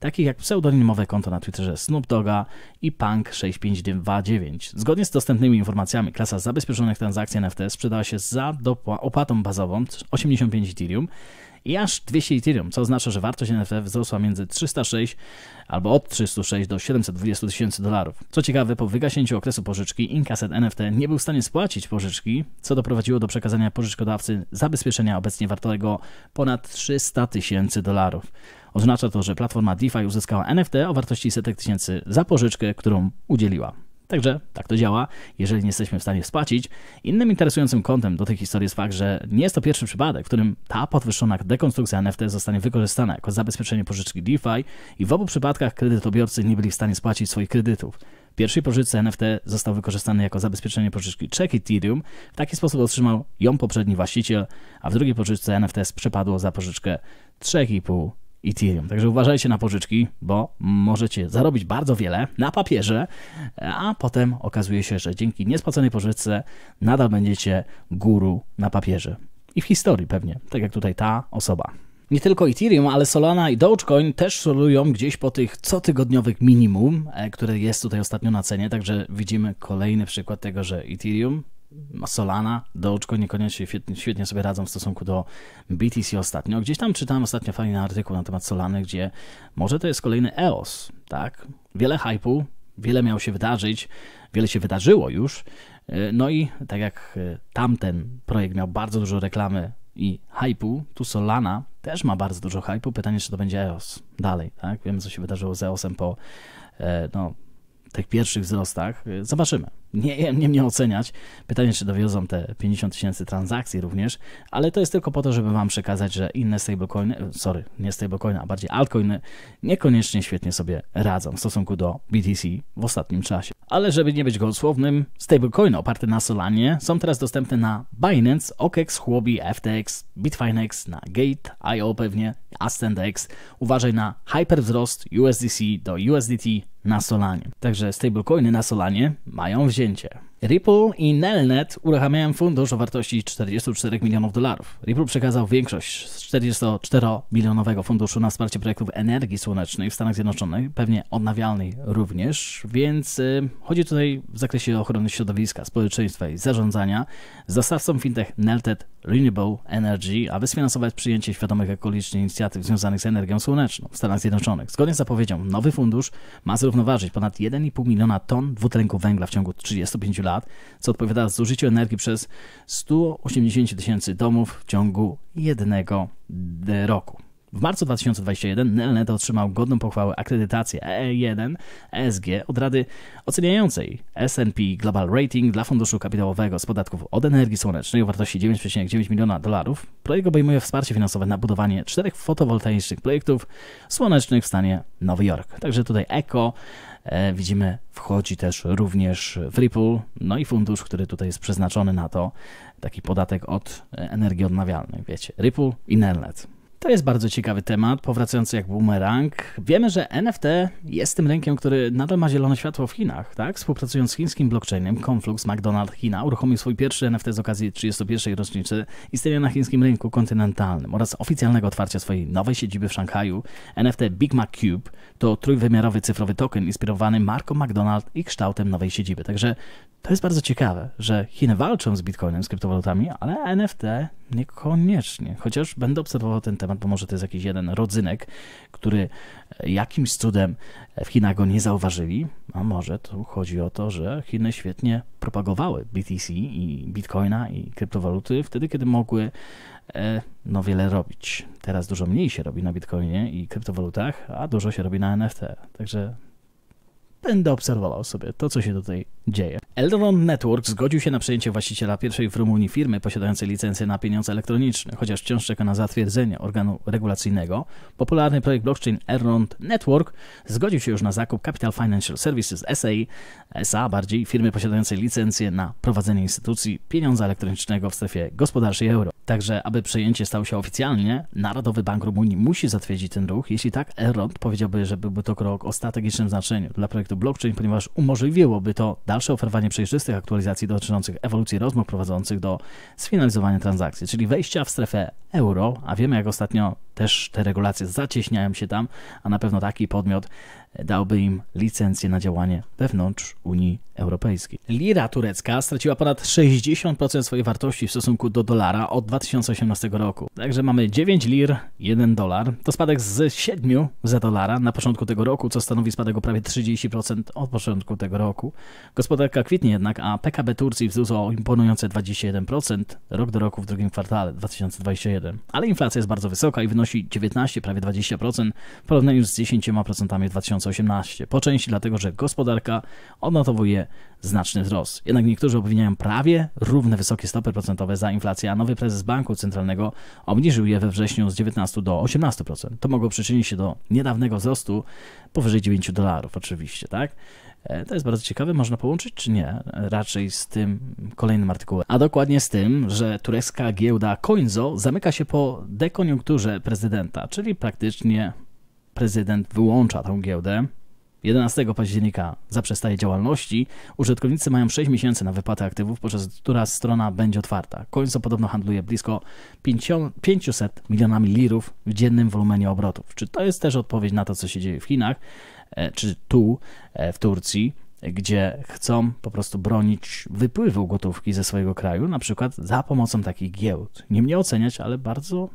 takich jak pseudonimowe konto na Twitterze Snoop Doga i Punk6529. Zgodnie z dostępnymi informacjami, klasa kasa zabezpieczonych transakcji NFT sprzedała się za opłatą bazową 85 Ethereum i aż 200 Ethereum, co oznacza, że wartość NFT wzrosła między 306 albo od 306 do 720 tysięcy dolarów. Co ciekawe, po wygaśnięciu okresu pożyczki, Inkaset NFT nie był w stanie spłacić pożyczki, co doprowadziło do przekazania pożyczkodawcy zabezpieczenia obecnie wartego ponad 300 tysięcy dolarów. Oznacza to, że platforma DeFi uzyskała NFT o wartości setek tysięcy za pożyczkę, którą udzieliła. Także tak to działa, jeżeli nie jesteśmy w stanie spłacić. Innym interesującym kątem do tej historii jest fakt, że nie jest to pierwszy przypadek, w którym ta podwyższona dekonstrukcja NFT zostanie wykorzystana jako zabezpieczenie pożyczki DeFi i w obu przypadkach kredytobiorcy nie byli w stanie spłacić swoich kredytów. W pierwszej pożyczce NFT został wykorzystany jako zabezpieczenie pożyczki Check Ethereum, w taki sposób otrzymał ją poprzedni właściciel, a w drugiej pożyczce NFT przepadło za pożyczkę 3,5 Ethereum. Także uważajcie na pożyczki, bo możecie zarobić bardzo wiele na papierze, a potem okazuje się, że dzięki niespłaconej pożyczce nadal będziecie guru na papierze. I w historii pewnie, tak jak tutaj ta osoba. Nie tylko Ethereum, ale Solana i Dogecoin też solują gdzieś po tych cotygodniowych minimum, e, które jest tutaj ostatnio na cenie, także widzimy kolejny przykład tego, że Ethereum Solana, Dogecoin niekoniecznie świetnie sobie radzą w stosunku do BTC ostatnio. Gdzieś tam czytałem ostatnio fajny artykuł na temat Solany, gdzie może to jest kolejny EOS, tak? Wiele hypu, wiele miało się wydarzyć, wiele się wydarzyło już. E, no i tak jak e, tamten projekt miał bardzo dużo reklamy i hypu, tu Solana też ma bardzo dużo hypu. Pytanie, czy to będzie EOS dalej, tak? Wiemy, co się wydarzyło z EOSem po e, no, tych pierwszych wzrostach. Zobaczymy nie nie mnie oceniać. Pytanie, czy dowiozą te 50 tysięcy transakcji również, ale to jest tylko po to, żeby wam przekazać, że inne stablecoiny, sorry, nie stablecoiny, a bardziej altcoiny, niekoniecznie świetnie sobie radzą w stosunku do BTC w ostatnim czasie. Ale żeby nie być gołosłownym, stablecoiny oparte na Solanie są teraz dostępne na Binance, OKEX, Huobi, FTX, Bitfinex, na Gate, IO pewnie, AscendX. Uważaj na hyperwzrost USDC do USDT na Solanie. Także stablecoiny na Solanie mają wzięcie wzięcie. Ripple i Nelnet uruchamiają fundusz o wartości 44 milionów dolarów. Ripple przekazał większość z 44-milionowego funduszu na wsparcie projektów energii słonecznej w Stanach Zjednoczonych, pewnie odnawialnej również, więc y, chodzi tutaj w zakresie ochrony środowiska, społeczeństwa i zarządzania. Zastawcą fintech Nelnet Renewable Energy, aby sfinansować przyjęcie świadomych ekologicznie inicjatyw związanych z energią słoneczną w Stanach Zjednoczonych. Zgodnie z zapowiedzią, nowy fundusz ma zrównoważyć ponad 1,5 miliona ton dwutlenku węgla w ciągu 35 lat lat, co odpowiada zużyciu energii przez 180 tysięcy domów w ciągu jednego roku. W marcu 2021 Nelnet otrzymał godną pochwałę akredytację EE1 ESG od Rady oceniającej S&P Global Rating dla Funduszu Kapitałowego z podatków od energii słonecznej o wartości 9,9 miliona dolarów. Projekt obejmuje wsparcie finansowe na budowanie czterech fotowoltaicznych projektów słonecznych w stanie Nowy Jork. Także tutaj eko, E, widzimy, wchodzi też również Ripple no i fundusz, który tutaj jest przeznaczony na to, taki podatek od e, energii odnawialnej, wiecie, Ripple i Nelnet. To jest bardzo ciekawy temat, powracający jak bumerang. Wiemy, że NFT jest tym rynkiem, który nadal ma zielone światło w Chinach, tak? Współpracując z chińskim blockchainem, Conflux McDonald China uruchomił swój pierwszy NFT z okazji 31. rocznicy istnienia na chińskim rynku kontynentalnym oraz oficjalnego otwarcia swojej nowej siedziby w Szanghaju. NFT Big Mac Cube to trójwymiarowy cyfrowy token inspirowany marką McDonald i kształtem nowej siedziby. Także to jest bardzo ciekawe, że Chiny walczą z bitcoinem, z kryptowalutami, ale NFT niekoniecznie, chociaż będę obserwował ten temat no bo może to jest jakiś jeden rodzynek, który e, jakimś cudem w Chinach go nie zauważyli, a może tu chodzi o to, że Chiny świetnie propagowały BTC i Bitcoina i kryptowaluty wtedy, kiedy mogły e, no wiele robić. Teraz dużo mniej się robi na Bitcoinie i kryptowalutach, a dużo się robi na NFT. Także będę obserwował sobie to, co się tutaj dzieje. Elrond Network zgodził się na przejęcie właściciela pierwszej w Rumunii firmy posiadającej licencję na pieniądze elektroniczne, chociaż wciąż czeka na zatwierdzenie organu regulacyjnego. Popularny projekt blockchain Elrond Network zgodził się już na zakup Capital Financial Services SA, SA bardziej, firmy posiadającej licencję na prowadzenie instytucji pieniądza elektronicznego w strefie gospodarczej euro. Także, aby przejęcie stało się oficjalnie, Narodowy Bank Rumunii musi zatwierdzić ten ruch. Jeśli tak, EROT powiedziałby, że byłby to krok o strategicznym znaczeniu dla projektu blockchain, ponieważ umożliwiłoby to dalsze oferowanie przejrzystych aktualizacji dotyczących ewolucji rozmów prowadzących do sfinalizowania transakcji, czyli wejścia w strefę euro, a wiemy jak ostatnio też te regulacje zacieśniają się tam, a na pewno taki podmiot dałby im licencję na działanie wewnątrz Unii Europejskiej. Lira turecka straciła ponad 60% swojej wartości w stosunku do dolara od 2018 roku. Także mamy 9 lir, 1 dolar. To spadek z 7 za dolara na początku tego roku, co stanowi spadek o prawie 30% od początku tego roku. Gospodarka kwitnie jednak, a PKB Turcji wzrósł o imponujące 21% rok do roku w drugim kwartale 2021. Ale inflacja jest bardzo wysoka i wynosi wynosi 19, prawie 20% w porównaniu z 10% w 2018. Po części dlatego, że gospodarka odnotowuje znaczny wzrost. Jednak niektórzy obwiniają prawie równe wysokie stopy procentowe za inflację, a nowy prezes Banku Centralnego obniżył je we wrześniu z 19 do 18%. To mogło przyczynić się do niedawnego wzrostu powyżej 9 dolarów oczywiście, tak? E, to jest bardzo ciekawe, można połączyć czy nie? Raczej z tym kolejnym artykułem. A dokładnie z tym, że turecka giełda Coinzo zamyka się po dekoniunkturze prezydenta, czyli praktycznie prezydent wyłącza tą giełdę. 11 października zaprzestaje działalności. Użytkownicy mają 6 miesięcy na wypłatę aktywów, podczas która strona będzie otwarta. Końco podobno handluje blisko 500 milionami lirów w dziennym wolumenie obrotów. Czy to jest też odpowiedź na to, co się dzieje w Chinach? E, czy tu e, w Turcji, gdzie chcą po prostu bronić wypływu gotówki ze swojego kraju, na przykład za pomocą takich giełd. Nie mnie oceniać, ale bardzo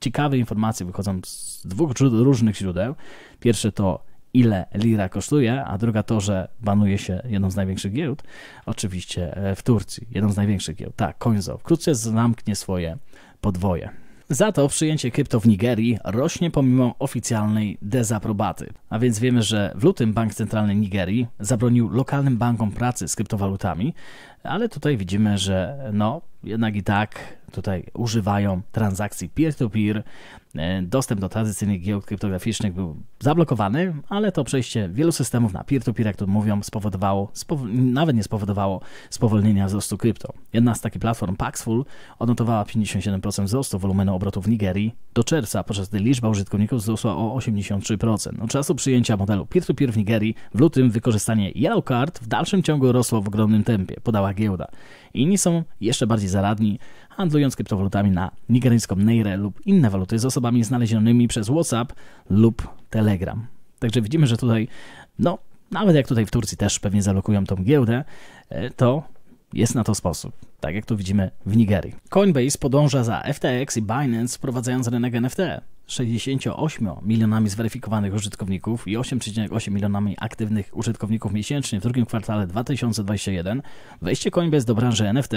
ciekawe informacje wychodzą z dwóch różnych źródeł. Pierwsze to ile lira kosztuje, a druga to, że banuje się jedną z największych giełd, oczywiście e, w Turcji, jedną z największych giełd, tak, Coinzo. Wkrótce zamknie swoje podwoje. Za to przyjęcie krypto w Nigerii rośnie pomimo oficjalnej dezaprobaty. A więc wiemy, że w lutym Bank Centralny Nigerii zabronił lokalnym bankom pracy z kryptowalutami, ale tutaj widzimy, że no jednak i tak tutaj używają transakcji peer-to-peer. E, dostęp do tradycyjnych giełd kryptograficznych był zablokowany, ale to przejście wielu systemów na peer-to-peer, jak to mówią, spowodowało, spow... nawet nie spowodowało spowolnienia wzrostu krypto. Jedna z takich platform, Paxful, odnotowała 57% wzrostu wolumenu obrotu w Nigerii do czerwca, podczas gdy liczba użytkowników wzrosła o 83%. Od czasu przyjęcia modelu peer-to-peer w Nigerii w lutym wykorzystanie Yellow Card w dalszym ciągu rosło w ogromnym tempie, podała giełda. Inni są jeszcze bardziej zaradni, handlując kryptowalutami na nigeryjską Neyre lub inne waluty z osobami znalezionymi przez WhatsApp lub Telegram. Także widzimy, że tutaj, no, nawet jak tutaj w Turcji też pewnie zalokują tą giełdę, e, to jest na to sposób, tak jak tu widzimy w Nigerii. Coinbase podąża za FTX i Binance, wprowadzając rynek NFT. 68 milionami zweryfikowanych użytkowników i 8,8 milionami aktywnych użytkowników miesięcznie w drugim kwartale 2021, wejście Coinbase do branży NFT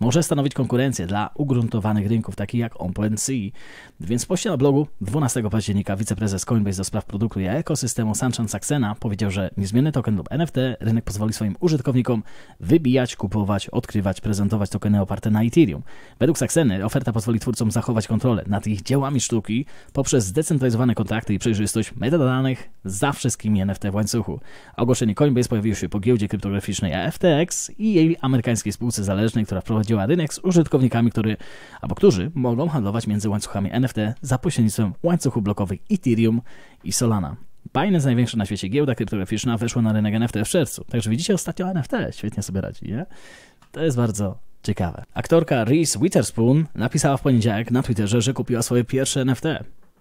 może stanowić konkurencję dla ugruntowanych rynków takich jak OpenSea. Więc w poście na blogu 12 października wiceprezes Coinbase do spraw produktu i ekosystemu Sanchan Saxena powiedział, że niezmienny token lub NFT rynek pozwoli swoim użytkownikom wybijać, kupować, odkrywać, prezentować tokeny oparte na Ethereum. Według Saxeny oferta pozwoli twórcom zachować kontrolę nad ich dziełami sztuki, poprzez zdecentralizowane kontrakty i przejrzystość metadanych za wszystkim NFT w łańcuchu. Ogłoszenie Coinbase pojawiło się po giełdzie kryptograficznej FTX i jej amerykańskiej spółce zależnej, która wprowadziła rynek z użytkownikami, który, albo którzy mogą handlować między łańcuchami NFT za pośrednictwem łańcuchu blokowych Ethereum i Solana. Binance, największa na świecie giełda kryptograficzna, weszła na rynek NFT w czerwcu. Także widzicie, ostatnio NFT świetnie sobie radzi, nie? To jest bardzo ciekawe. Aktorka Reese Witherspoon napisała w poniedziałek na Twitterze, że kupiła swoje pierwsze NFT.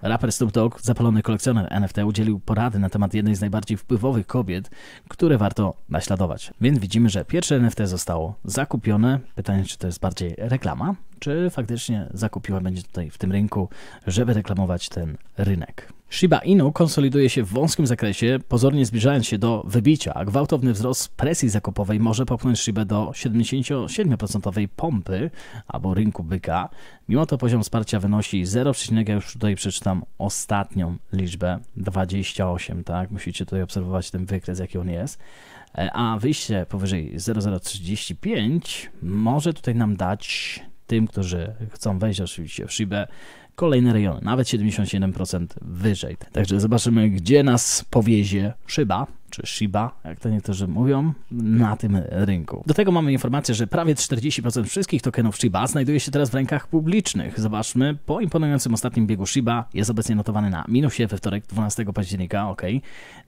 Raper Snoop Dogg, zapalony kolekcjoner NFT, udzielił porady na temat jednej z najbardziej wpływowych kobiet, które warto naśladować. Więc widzimy, że pierwsze NFT zostało zakupione. Pytanie, czy to jest bardziej reklama, czy faktycznie zakupiła będzie tutaj w tym rynku, żeby reklamować ten rynek. Shiba Inu konsoliduje się w wąskim zakresie, pozornie zbliżając się do wybicia, a gwałtowny wzrost presji zakupowej może popchnąć Shibę do 77% pompy albo rynku byka. Mimo to poziom wsparcia wynosi 0, ja już tutaj przeczytam ostatnią liczbę 28, tak? Musicie tutaj obserwować ten wykres, jaki on jest. E, a wyjście powyżej 0035 może tutaj nam dać tym, którzy chcą wejść oczywiście w Shibę, kolejne rejony, nawet 77% wyżej. Także zobaczymy, gdzie nas powiezie szyba, czy Shiba, jak to niektórzy mówią, na tym rynku. Do tego mamy informację, że prawie 40% wszystkich tokenów Shiba znajduje się teraz w rękach publicznych. Zobaczmy, po imponującym ostatnim biegu Shiba jest obecnie notowany na minusie we wtorek 12 października, ok.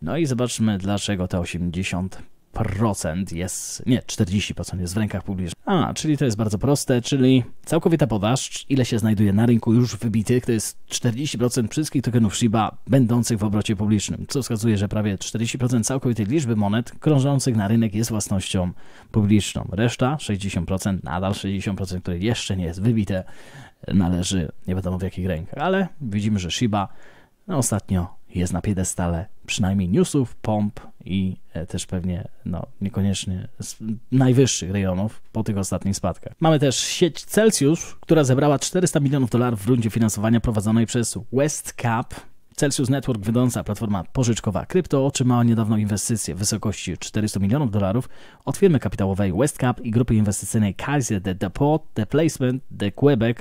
No i zobaczmy, dlaczego te 80 40% jest, nie, 40% jest w rękach publicznych. A, czyli to jest bardzo proste, czyli całkowita podaż, ile się znajduje na rynku już wybitych, to jest 40% wszystkich tokenów Shiba będących w obrocie publicznym, co wskazuje, że prawie 40% całkowitej liczby monet krążących na rynek jest własnością publiczną. Reszta, 60%, nadal 60%, które jeszcze nie jest wybite, należy nie wiadomo w jakich rękach, ale widzimy, że Shiba no, ostatnio jest na piedestale przynajmniej newsów, pomp i e, też pewnie, no niekoniecznie najwyższych rejonów po tych ostatnich spadkach. Mamy też sieć Celsius, która zebrała 400 milionów dolarów w rundzie finansowania prowadzonej przez Westcap, Celsius Network, wiodąca platforma pożyczkowa krypto, otrzymała niedawno inwestycje w wysokości 400 milionów dolarów od firmy kapitałowej Westcap i grupy inwestycyjnej Kaiser de Depot de Placement de Quebec.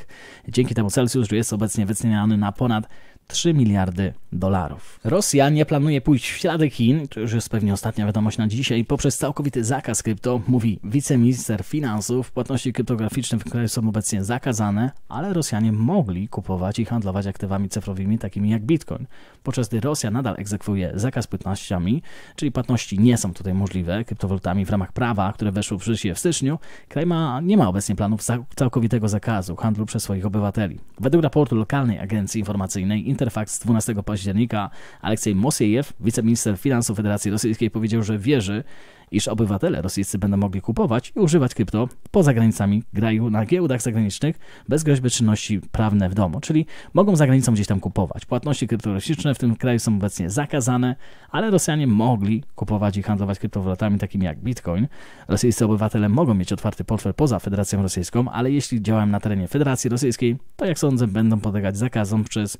Dzięki temu Celsius jest obecnie wyceniany na ponad 3 miliardy dolarów. Rosja nie planuje pójść w ślady Chin, to już jest pewnie ostatnia wiadomość na dzisiaj, poprzez całkowity zakaz krypto, mówi wiceminister finansów. Płatności kryptograficzne w kraju są obecnie zakazane, ale Rosjanie mogli kupować i handlować aktywami cyfrowymi takimi jak bitcoin. Podczas gdy Rosja nadal egzekwuje zakaz płatnościami, czyli płatności nie są tutaj możliwe, kryptowalutami w ramach prawa, które weszło w życie w styczniu, kraj ma, nie ma obecnie planów całkowitego zakazu handlu przez swoich obywateli. Według raportu lokalnej agencji informacyjnej Inter Interfax z 12 października. Aleksiej Mosiejew, wiceminister finansów Federacji Rosyjskiej, powiedział, że wierzy, iż obywatele rosyjscy będą mogli kupować i używać krypto poza granicami kraju na giełdach zagranicznych bez groźby czynności prawne w domu, czyli mogą za granicą gdzieś tam kupować. Płatności kryptograficzne w tym kraju są obecnie zakazane, ale Rosjanie mogli kupować i handlować kryptowalutami takimi jak Bitcoin. Rosyjscy obywatele mogą mieć otwarty portfel poza Federacją Rosyjską, ale jeśli działają na terenie Federacji Rosyjskiej, to jak sądzę będą podlegać zakazom przez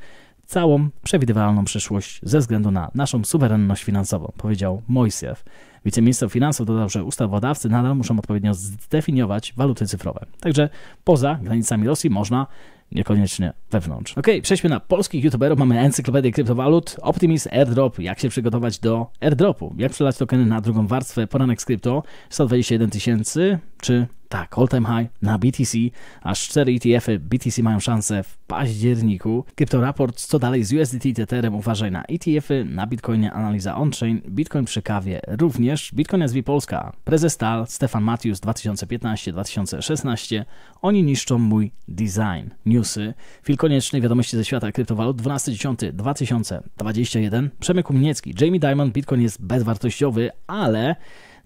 całą przewidywalną przyszłość ze względu na naszą suwerenność finansową, powiedział Mojsiew. Wiceminister Finansów dodał, że ustawodawcy nadal muszą odpowiednio zdefiniować waluty cyfrowe. Także poza granicami Rosji można niekoniecznie wewnątrz. Ok, przejdźmy na polskich youtuberów. Mamy encyklopedię kryptowalut, Optimist, Airdrop, jak się przygotować do airdropu, jak przelać tokeny na drugą warstwę, poranek z krypto, 121 tysięcy, czy tak, all time high na BTC, aż 4 ETF-y BTC mają szansę w październiku. Kryptoraport, co dalej z USDT Tetherem, uważaj na ETF-y, na Bitcoinie analiza on-chain, Bitcoin przy kawie również, Bitcoin SV Polska, prezes Tal, Stefan Matius 2015-2016, oni niszczą mój design. Newsy, Fil Konieczny, wiadomości ze świata kryptowalut, 12.10.2021, Przemek Umniecki, Jamie Diamond, Bitcoin jest bezwartościowy, ale...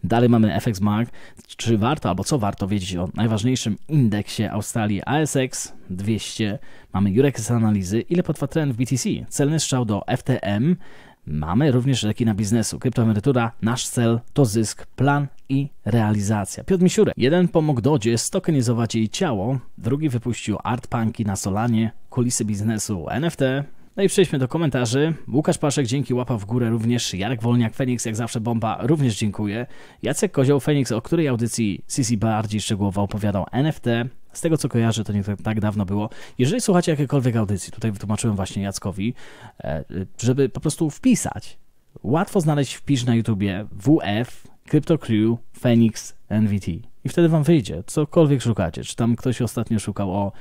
Dalej mamy FX Mark. Czy warto albo co warto wiedzieć o najważniejszym indeksie Australii ASX 200? Mamy jurek z analizy, ile potrwa trend w BTC, celny strzał do FTM. Mamy również leki na biznesu, kryptoemerytura, nasz cel to zysk, plan i realizacja. Piotr Misiurek. Jeden pomógł Dodzie stokenizować jej ciało, drugi wypuścił art punki na Solanie, kulisy biznesu NFT, no i przejdźmy do komentarzy. Łukasz Paszek, dzięki, łapa w górę również. Jarek Wolniak, Feniks, jak zawsze bomba, również dziękuję. Jacek Kozioł, Feniks, o której audycji CC bardziej szczegółowo opowiadał NFT. Z tego co kojarzę, to nie tak, tak, dawno było. Jeżeli słuchacie jakiejkolwiek audycji, tutaj wytłumaczyłem właśnie Jackowi, e, żeby po prostu wpisać. Łatwo znaleźć wpisz na YouTubie WF, CryptoCrew, Phoenix, NVT. I wtedy wam wyjdzie, cokolwiek szukacie. Czy tam ktoś ostatnio szukał o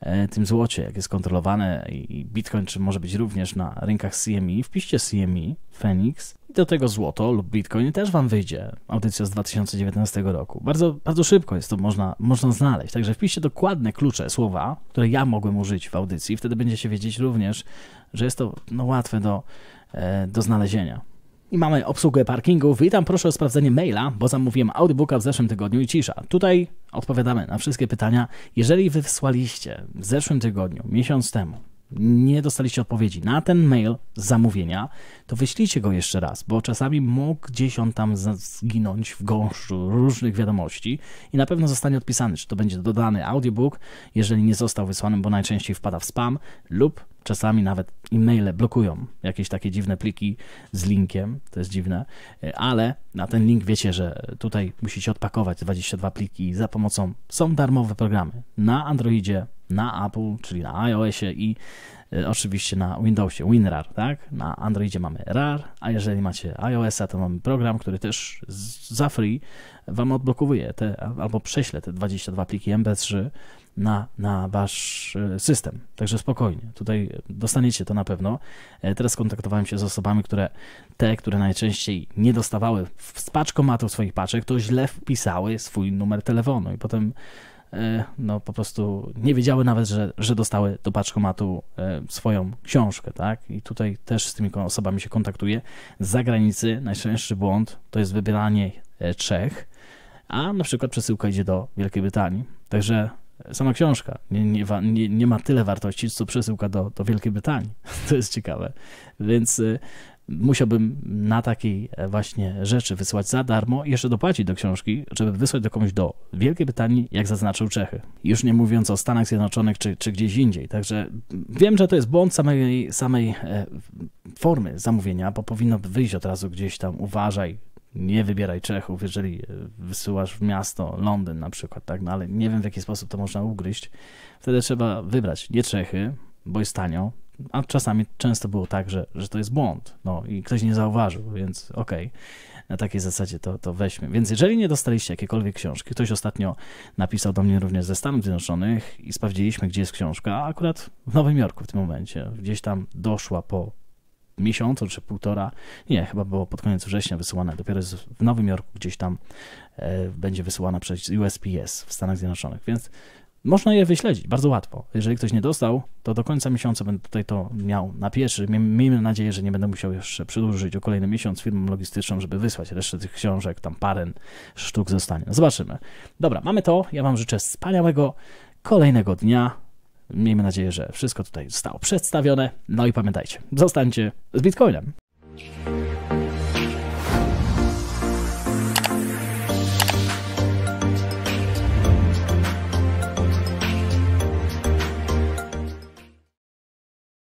E, tym złocie, jak jest kontrolowane i Bitcoin czy może być również na rynkach CME, wpiszcie CME, Phoenix i do tego złoto lub Bitcoin też Wam wyjdzie. Audycja z 2019 roku. Bardzo, bardzo szybko jest to można, można znaleźć, także wpiszcie dokładne klucze, słowa, które ja mogłem użyć w audycji, wtedy będziecie wiedzieć również, że jest to no, łatwe do, e, do znalezienia. I mamy obsługę parkingów. Witam, proszę o sprawdzenie maila, bo zamówiłem audiobooka w zeszłym tygodniu i cisza. Tutaj odpowiadamy na wszystkie pytania. Jeżeli wysłaliście w zeszłym tygodniu, miesiąc temu, nie dostaliście odpowiedzi na ten mail z zamówienia, to wyślijcie go jeszcze raz, bo czasami mógł gdzieś on tam zginąć w gąszczu różnych wiadomości i na pewno zostanie odpisany, czy to będzie dodany audiobook, jeżeli nie został wysłany, bo najczęściej wpada w spam, lub czasami nawet e-maile blokują jakieś takie dziwne pliki z linkiem, to jest dziwne, e, ale na ten link wiecie, że tutaj musicie odpakować 22 pliki za pomocą, są darmowe programy na Androidzie, na Apple, czyli na iOSie i e, oczywiście na Windowsie, WinRAR, tak? Na Androidzie mamy RAR, a jeżeli macie iOSa to mamy program, który też za free Wam odblokowuje te, albo prześle te 22 pliki MP3 na, na wasz e, system. Także spokojnie, tutaj dostaniecie to na pewno. E, teraz kontaktowałem się z osobami, które te, które najczęściej nie dostawały z paczkomatów swoich paczek, to źle wpisały swój numer telefonu i potem e, no po prostu nie wiedziały nawet, że, że dostały do paczkomatu swoją książkę, tak? I tutaj też z tymi osobami się kontaktuję. Z zagranicy najczęstszy błąd to jest wybieranie Czech, a na przykład przesyłka idzie do Wielkiej Brytanii. Także sama książka nie, nie, nie, nie, ma tyle wartości, co przesyłka do, do Wielkiej Brytanii. [LAUGHS] To jest ciekawe. Więc y, musiałbym na takiej e, właśnie rzeczy wysłać za darmo i jeszcze dopłacić do książki, żeby wysłać do komuś do Wielkiej Brytanii, jak zaznaczył Czechy. Już nie mówiąc o Stanach Zjednoczonych czy, czy gdzieś indziej. Także mm, wiem, że to jest błąd samej, samej e, formy zamówienia, bo powinno wyjść od razu gdzieś tam uważaj, nie wybieraj Czechów, jeżeli e, wysyłasz w miasto Londyn na przykład, tak? No ale nie wiem w jaki sposób to można ugryźć. Wtedy trzeba wybrać nie Czechy, bo jest tanio, a czasami często było tak, że, że to jest błąd, no i ktoś nie zauważył, więc okej, okay, na takiej zasadzie to, to weźmy. Więc jeżeli nie dostaliście jakiekolwiek książki, ktoś ostatnio napisał do mnie również ze Stanów Zjednoczonych i sprawdziliśmy, gdzie jest książka, a akurat w Nowym Jorku w tym momencie, gdzieś tam doszła po miesiącu czy półtora, nie, chyba było pod koniec września wysyłane, dopiero w Nowym Jorku gdzieś tam e, będzie wysyłana przez USPS w Stanach Zjednoczonych, więc można je wyśledzić bardzo łatwo. Jeżeli ktoś nie dostał, to do końca miesiąca będę tutaj to miał na pieszy. Miejmy nadzieję, że nie będę musiał jeszcze przedłużyć o kolejny miesiąc firmom logistycznym, żeby wysłać resztę tych książek, tam parę sztuk zostanie. No zobaczymy. Dobra, mamy to. Ja Wam życzę wspaniałego kolejnego dnia. Miejmy nadzieję, że wszystko tutaj zostało przedstawione. No i pamiętajcie, zostańcie z Bitcoinem.